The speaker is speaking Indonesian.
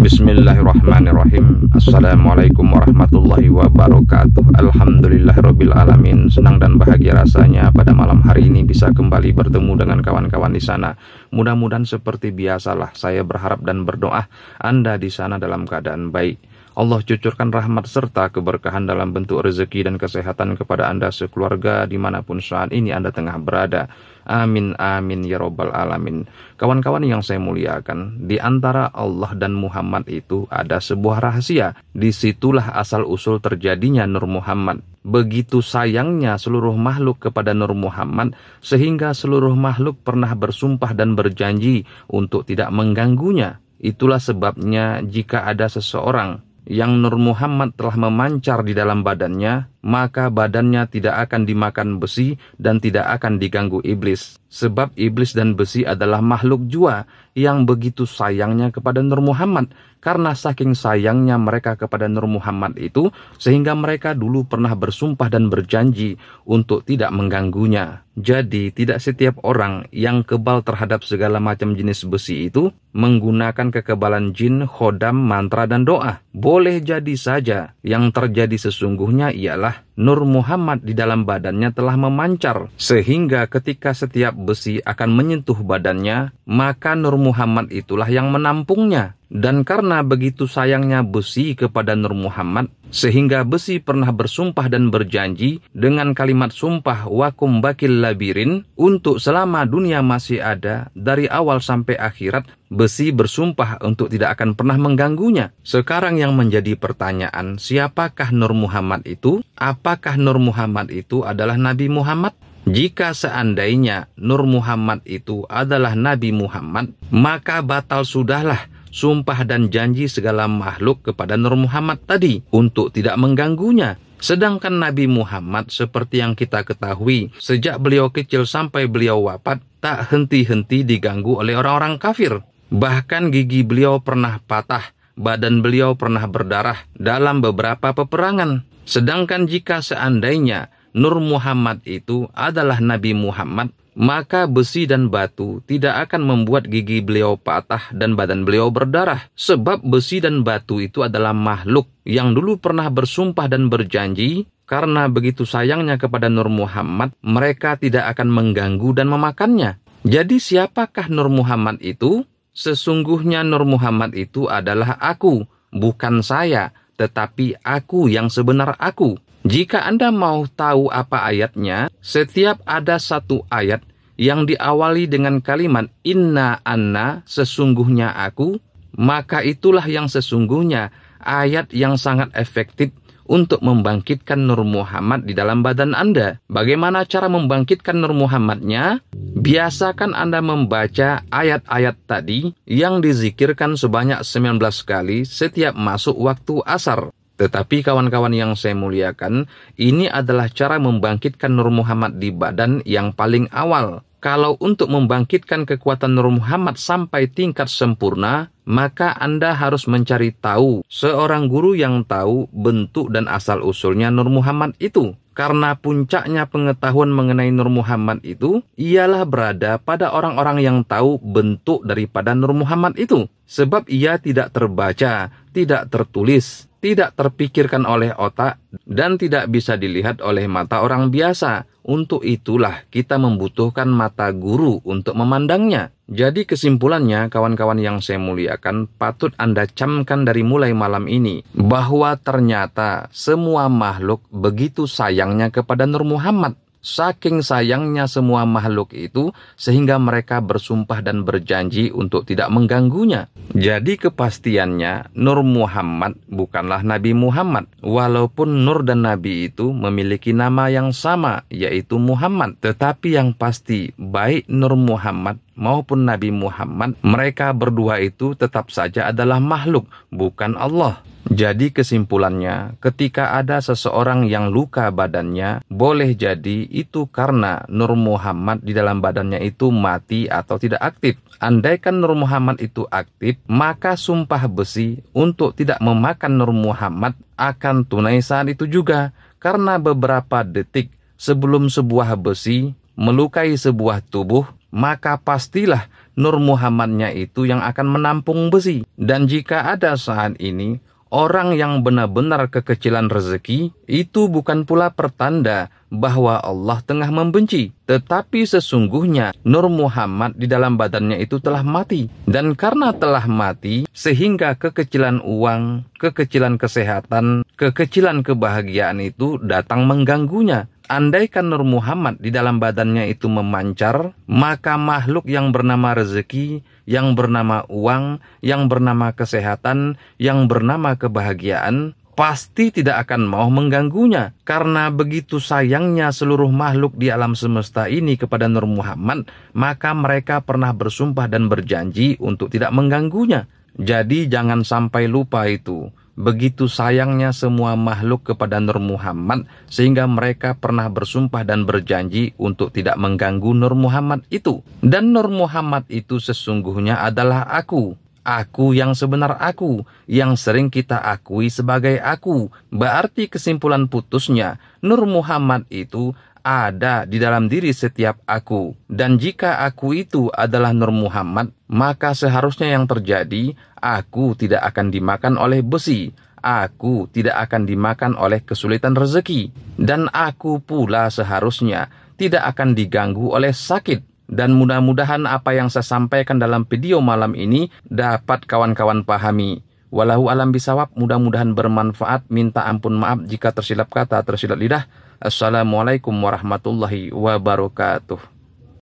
Bismillahirrahmanirrahim Assalamualaikum warahmatullahi wabarakatuh Alhamdulillah Alamin Senang dan bahagia rasanya pada malam hari ini bisa kembali bertemu dengan kawan-kawan di sana Mudah-mudahan seperti biasalah saya berharap dan berdoa Anda di sana dalam keadaan baik Allah cucurkan rahmat serta keberkahan dalam bentuk rezeki dan kesehatan kepada Anda sekeluarga dimanapun saat ini Anda tengah berada. Amin, amin, ya robbal alamin. Kawan-kawan yang saya muliakan, di antara Allah dan Muhammad itu ada sebuah rahasia. Disitulah asal-usul terjadinya Nur Muhammad. Begitu sayangnya seluruh makhluk kepada Nur Muhammad, sehingga seluruh makhluk pernah bersumpah dan berjanji untuk tidak mengganggunya. Itulah sebabnya jika ada seseorang yang Nur Muhammad telah memancar di dalam badannya maka badannya tidak akan dimakan besi dan tidak akan diganggu iblis. Sebab iblis dan besi adalah makhluk jua yang begitu sayangnya kepada Nur Muhammad. Karena saking sayangnya mereka kepada Nur Muhammad itu, sehingga mereka dulu pernah bersumpah dan berjanji untuk tidak mengganggunya. Jadi, tidak setiap orang yang kebal terhadap segala macam jenis besi itu menggunakan kekebalan jin, khodam, mantra, dan doa. Boleh jadi saja yang terjadi sesungguhnya ialah adalah Nur Muhammad di dalam badannya telah memancar, sehingga ketika setiap besi akan menyentuh badannya, maka Nur Muhammad itulah yang menampungnya. Dan karena begitu sayangnya besi kepada Nur Muhammad, sehingga besi pernah bersumpah dan berjanji dengan kalimat sumpah wakum bakil labirin untuk selama dunia masih ada dari awal sampai akhirat besi bersumpah untuk tidak akan pernah mengganggunya. Sekarang yang menjadi pertanyaan siapakah Nur Muhammad itu? Apakah Nur Muhammad itu adalah Nabi Muhammad? Jika seandainya Nur Muhammad itu adalah Nabi Muhammad, maka batal sudahlah sumpah dan janji segala makhluk kepada Nur Muhammad tadi untuk tidak mengganggunya. Sedangkan Nabi Muhammad seperti yang kita ketahui, sejak beliau kecil sampai beliau wafat, tak henti-henti diganggu oleh orang-orang kafir. Bahkan gigi beliau pernah patah, badan beliau pernah berdarah dalam beberapa peperangan. Sedangkan jika seandainya Nur Muhammad itu adalah Nabi Muhammad maka besi dan batu tidak akan membuat gigi beliau patah dan badan beliau berdarah, sebab besi dan batu itu adalah makhluk yang dulu pernah bersumpah dan berjanji, karena begitu sayangnya kepada Nur Muhammad, mereka tidak akan mengganggu dan memakannya. Jadi siapakah Nur Muhammad itu? Sesungguhnya Nur Muhammad itu adalah aku, bukan saya, tetapi aku yang sebenar aku. Jika Anda mau tahu apa ayatnya, setiap ada satu ayat yang diawali dengan kalimat inna anna sesungguhnya aku, maka itulah yang sesungguhnya ayat yang sangat efektif untuk membangkitkan Nur Muhammad di dalam badan Anda. Bagaimana cara membangkitkan Nur Muhammadnya? Biasakan Anda membaca ayat-ayat tadi yang dizikirkan sebanyak 19 kali setiap masuk waktu asar. Tetapi kawan-kawan yang saya muliakan, ini adalah cara membangkitkan Nur Muhammad di badan yang paling awal kalau untuk membangkitkan kekuatan Nur Muhammad sampai tingkat sempurna, maka Anda harus mencari tahu seorang guru yang tahu bentuk dan asal-usulnya Nur Muhammad itu. Karena puncaknya pengetahuan mengenai Nur Muhammad itu ialah berada pada orang-orang yang tahu bentuk daripada Nur Muhammad itu. Sebab ia tidak terbaca, tidak tertulis, tidak terpikirkan oleh otak, dan tidak bisa dilihat oleh mata orang biasa untuk itulah kita membutuhkan mata guru untuk memandangnya. Jadi kesimpulannya, kawan-kawan yang saya muliakan, patut Anda camkan dari mulai malam ini bahwa ternyata semua makhluk begitu sayangnya kepada Nur Muhammad Saking sayangnya semua makhluk itu, sehingga mereka bersumpah dan berjanji untuk tidak mengganggunya. Jadi, kepastiannya, Nur Muhammad bukanlah Nabi Muhammad, walaupun Nur dan Nabi itu memiliki nama yang sama, yaitu Muhammad. Tetapi yang pasti, baik Nur Muhammad maupun Nabi Muhammad, mereka berdua itu tetap saja adalah makhluk, bukan Allah. Jadi kesimpulannya, ketika ada seseorang yang luka badannya, boleh jadi itu karena Nur Muhammad di dalam badannya itu mati atau tidak aktif. Andaikan Nur Muhammad itu aktif, maka sumpah besi untuk tidak memakan Nur Muhammad akan tunai saat itu juga. Karena beberapa detik sebelum sebuah besi melukai sebuah tubuh, maka pastilah Nur Muhammadnya itu yang akan menampung besi. Dan jika ada saat ini, orang yang benar-benar kekecilan rezeki, itu bukan pula pertanda bahwa Allah tengah membenci. Tetapi sesungguhnya Nur Muhammad di dalam badannya itu telah mati. Dan karena telah mati, sehingga kekecilan uang, kekecilan kesehatan, kekecilan kebahagiaan itu datang mengganggunya. Andaikan Nur Muhammad di dalam badannya itu memancar, maka makhluk yang bernama rezeki, yang bernama uang, yang bernama kesehatan, yang bernama kebahagiaan, pasti tidak akan mau mengganggunya. Karena begitu sayangnya seluruh makhluk di alam semesta ini kepada Nur Muhammad, maka mereka pernah bersumpah dan berjanji untuk tidak mengganggunya. Jadi jangan sampai lupa itu begitu sayangnya semua makhluk kepada Nur Muhammad sehingga mereka pernah bersumpah dan berjanji untuk tidak mengganggu Nur Muhammad itu. Dan Nur Muhammad itu sesungguhnya adalah aku. Aku yang sebenar aku, yang sering kita akui sebagai aku. Berarti kesimpulan putusnya, Nur Muhammad itu ada di dalam diri setiap aku. Dan jika aku itu adalah Nur Muhammad, maka seharusnya yang terjadi, aku tidak akan dimakan oleh besi, aku tidak akan dimakan oleh kesulitan rezeki, dan aku pula seharusnya tidak akan diganggu oleh sakit. Dan mudah-mudahan apa yang saya sampaikan dalam video malam ini dapat kawan-kawan pahami. Walau alam bisawab, mudah-mudahan bermanfaat. Minta ampun maaf jika tersilap kata, tersilap lidah. Assalamualaikum warahmatullahi wabarakatuh.